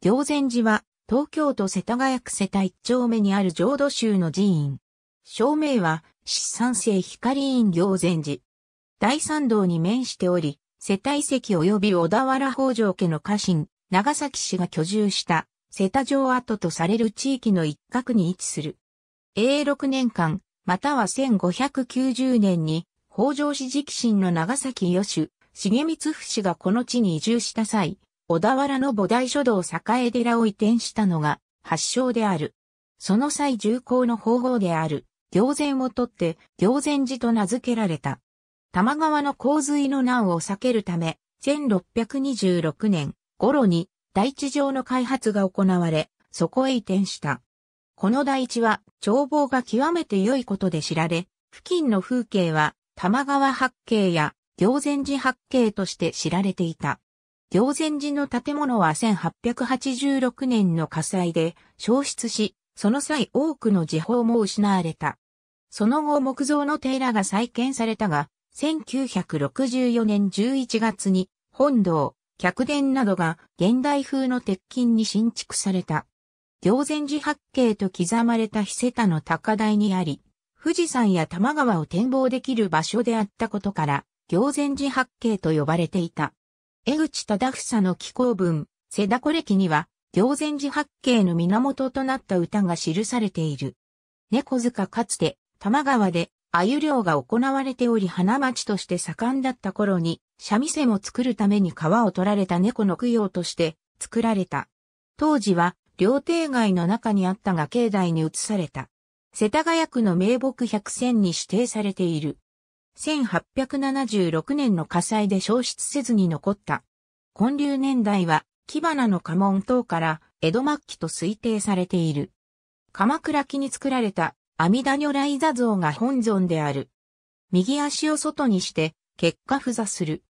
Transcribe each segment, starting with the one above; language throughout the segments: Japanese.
行善寺は、東京都世田谷区世田一丁目にある浄土宗の寺院。正名は、七三世光院行善寺。大参道に面しており、世田遺跡及び小田原北条家の家臣、長崎氏が居住した、世田城跡とされる地域の一角に位置する。永禄年間、または1590年に、北条氏直臣の長崎義重光府氏がこの地に移住した際、小田原の菩提書道栄寺を移転したのが発祥である。その際重厚の方法である、行善をとって、行善寺と名付けられた。玉川の洪水の難を避けるため、1626年頃に大地上の開発が行われ、そこへ移転した。この大地は眺望が極めて良いことで知られ、付近の風景は玉川八景や行善寺八景として知られていた。行善寺の建物は1886年の火災で消失し、その際多くの時報も失われた。その後木造の寺が再建されたが、1964年11月に本堂、客殿などが現代風の鉄筋に新築された。行善寺八景と刻まれた日瀬田の高台にあり、富士山や多摩川を展望できる場所であったことから、行善寺八景と呼ばれていた。江口忠房の紀行文、瀬田古歴には、行前寺八景の源となった歌が記されている。猫塚かつて、玉川で、鮎漁が行われており花町として盛んだった頃に、三味線を作るために川を取られた猫の供養として作られた。当時は、料亭街の中にあったが境内に移された。世田谷区の名木百選に指定されている。1876年の火災で消失せずに残った。混流年代は、木花の家紋等から江戸末期と推定されている。鎌倉期に作られた阿弥陀如来座像が本尊である。右足を外にして、結果不座する。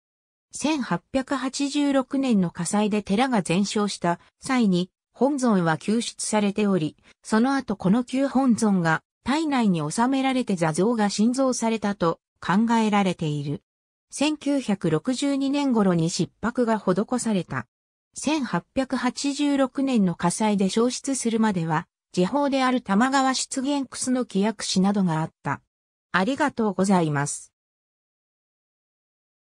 1886年の火災で寺が全焼した際に本尊は救出されており、その後この旧本尊が体内に収められて座像が新造されたと考えられている。1962年頃に失泊が施された。1886年の火災で消失するまでは、時報である玉川出現楠の規約紙などがあった。ありがとうございます。